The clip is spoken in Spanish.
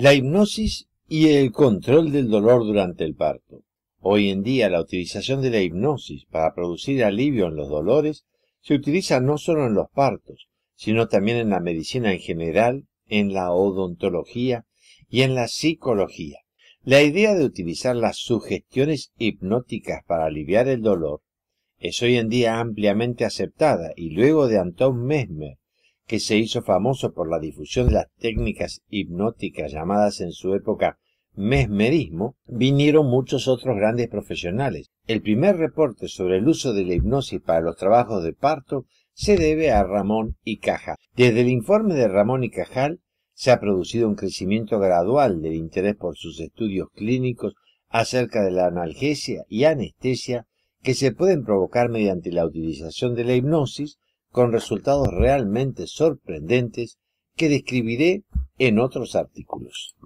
La hipnosis y el control del dolor durante el parto. Hoy en día la utilización de la hipnosis para producir alivio en los dolores se utiliza no solo en los partos, sino también en la medicina en general, en la odontología y en la psicología. La idea de utilizar las sugestiones hipnóticas para aliviar el dolor es hoy en día ampliamente aceptada y luego de Anton Mesmer que se hizo famoso por la difusión de las técnicas hipnóticas llamadas en su época mesmerismo, vinieron muchos otros grandes profesionales. El primer reporte sobre el uso de la hipnosis para los trabajos de parto se debe a Ramón y Caja. Desde el informe de Ramón y Cajal se ha producido un crecimiento gradual del interés por sus estudios clínicos acerca de la analgesia y anestesia que se pueden provocar mediante la utilización de la hipnosis con resultados realmente sorprendentes que describiré en otros artículos.